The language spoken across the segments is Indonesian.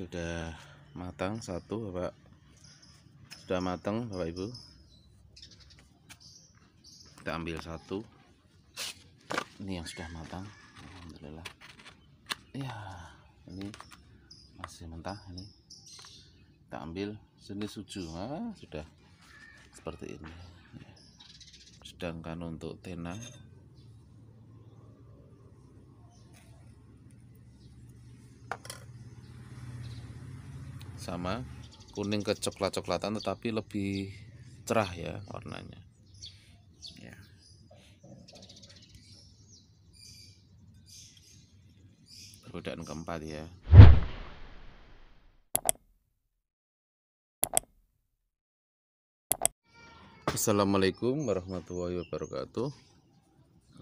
sudah matang satu Bapak sudah matang Bapak Ibu kita ambil satu ini yang sudah matang Alhamdulillah ya ini masih mentah ini kita ambil jenis suju ah, sudah seperti ini ya. sedangkan untuk tena sama kuning ke coklat-coklatan tetapi lebih cerah ya warnanya ya. perbedaan keempat ya Assalamualaikum warahmatullahi wabarakatuh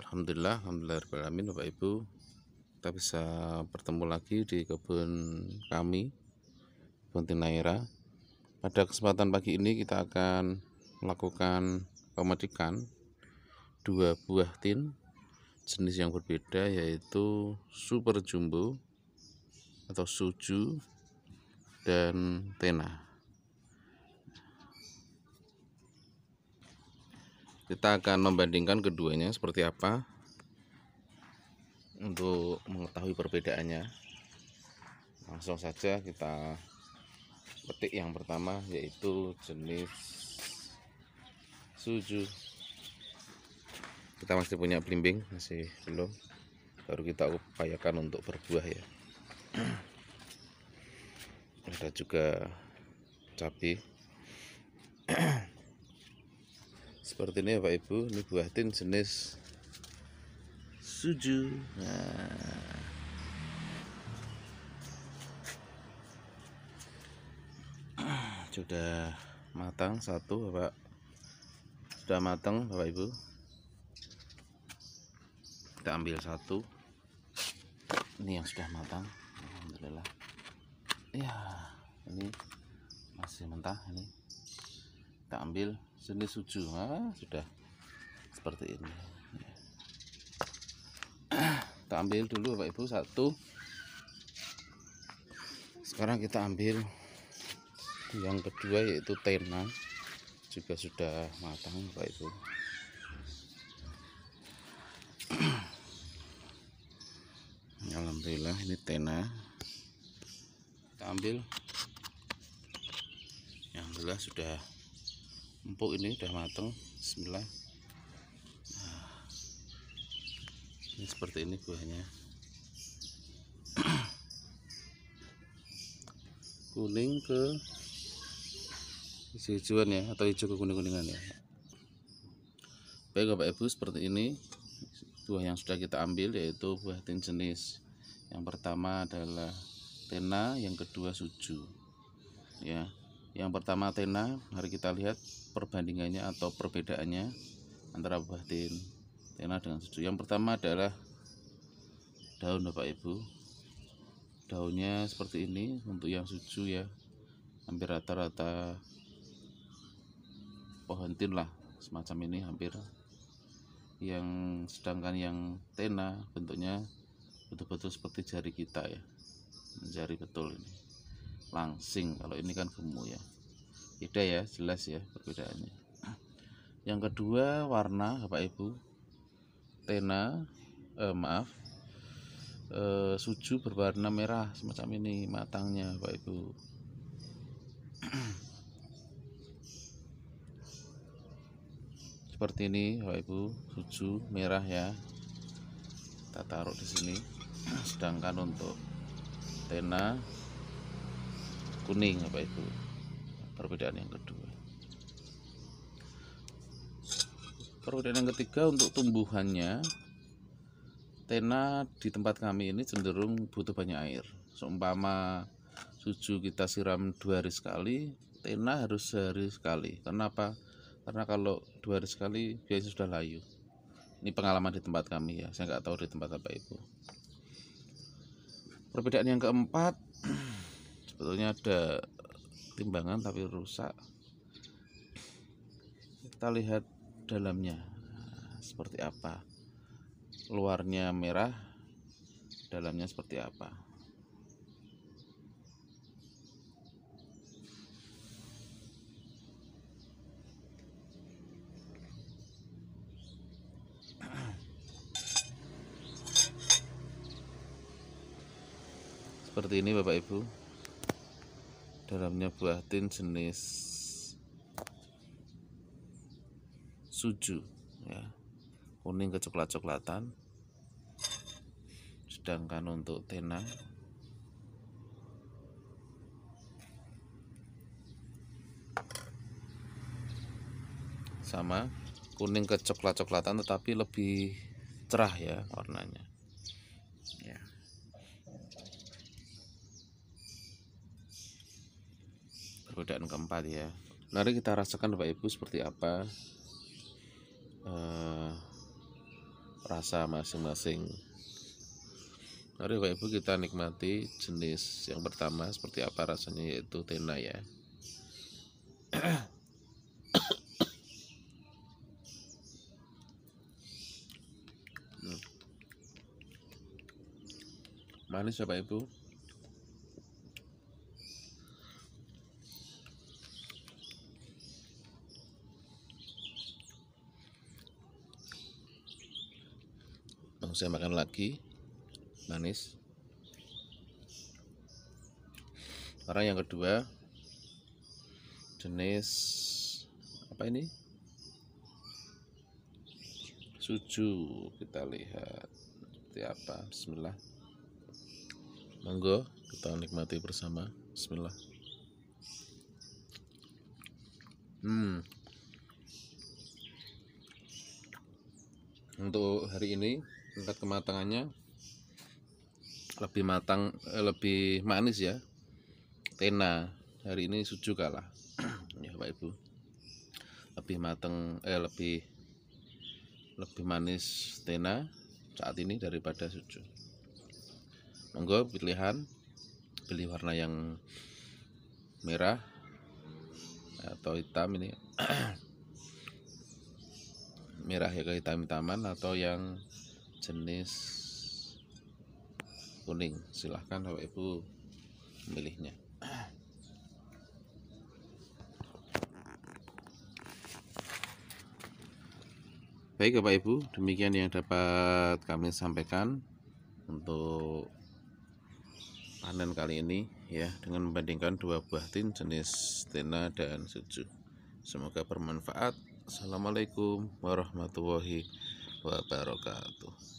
Alhamdulillah Alhamdulillah Bapak Ibu Kita bisa bertemu lagi di kebun kami Buntin Naira. Pada kesempatan pagi ini kita akan melakukan pemetikan dua buah tin jenis yang berbeda yaitu super jumbo atau suju dan tena. Kita akan membandingkan keduanya seperti apa untuk mengetahui perbedaannya. Langsung saja kita petik yang pertama yaitu jenis suju kita masih punya belimbing masih belum baru kita upayakan untuk berbuah ya ada juga cabai seperti ini ya Pak Ibu ini buah tin jenis suju nah sudah matang satu Bapak sudah matang Bapak Ibu kita ambil satu ini yang sudah matang Alhamdulillah ya ini masih mentah ini kita ambil sini suju nah, sudah seperti ini kita ambil dulu Bapak Ibu satu sekarang kita ambil yang kedua yaitu tena juga sudah matang pak Ibu Alhamdulillah ini tena kita ambil yang jelas sudah empuk ini sudah matang Bismillah nah, ini seperti ini buahnya kuning ke hijau-hijauan ya atau hijau kekuning-kuningan ya baik bapak ibu seperti ini buah yang sudah kita ambil yaitu buah tin jenis yang pertama adalah tena yang kedua suju ya yang pertama tena mari kita lihat perbandingannya atau perbedaannya antara buah tin tena dengan suju yang pertama adalah daun bapak ibu daunnya seperti ini untuk yang suju ya hampir rata-rata pohon tin lah semacam ini hampir yang sedangkan yang tena bentuknya betul-betul seperti jari kita ya jari betul ini langsing kalau ini kan gemuk ya beda ya jelas ya perbedaannya yang kedua warna bapak ibu tena eh, maaf eh, suju berwarna merah semacam ini matangnya bapak ibu seperti ini Bapak Ibu suju merah ya kita taruh di sini sedangkan untuk tena kuning Bapak Ibu perbedaan yang kedua perbedaan yang ketiga untuk tumbuhannya tena di tempat kami ini cenderung butuh banyak air seumpama suju kita siram dua hari sekali tena harus sehari sekali kenapa karena kalau dua hari sekali biasanya sudah layu ini pengalaman di tempat kami ya saya nggak tahu di tempat apa itu perbedaan yang keempat sebetulnya ada timbangan tapi rusak kita lihat dalamnya seperti apa luarnya merah dalamnya seperti apa seperti ini Bapak Ibu dalamnya buah tin jenis suju ya kuning ke coklat coklatan sedangkan untuk tena sama kuning ke coklat coklatan tetapi lebih cerah ya warnanya godaan keempat ya mari kita rasakan Bapak Ibu seperti apa eh, rasa masing-masing mari Bapak Ibu kita nikmati jenis yang pertama seperti apa rasanya yaitu tena ya manis Bapak Ibu saya makan lagi manis sekarang yang kedua jenis apa ini suju kita lihat seperti apa bismillah monggo kita nikmati bersama bismillah hmm untuk hari ini tingkat kematangannya lebih matang eh, lebih manis ya tena hari ini suju kalah ya Pak Ibu lebih matang eh lebih lebih manis tena saat ini daripada suju monggo pilihan pilih warna yang merah atau hitam ini merah ya ke hitam hitaman atau yang jenis kuning silahkan Bapak Ibu memilihnya baik Bapak Ibu demikian yang dapat kami sampaikan untuk panen kali ini ya dengan membandingkan dua buah tin jenis tena dan suju semoga bermanfaat Assalamualaikum warahmatullahi wabarakatuh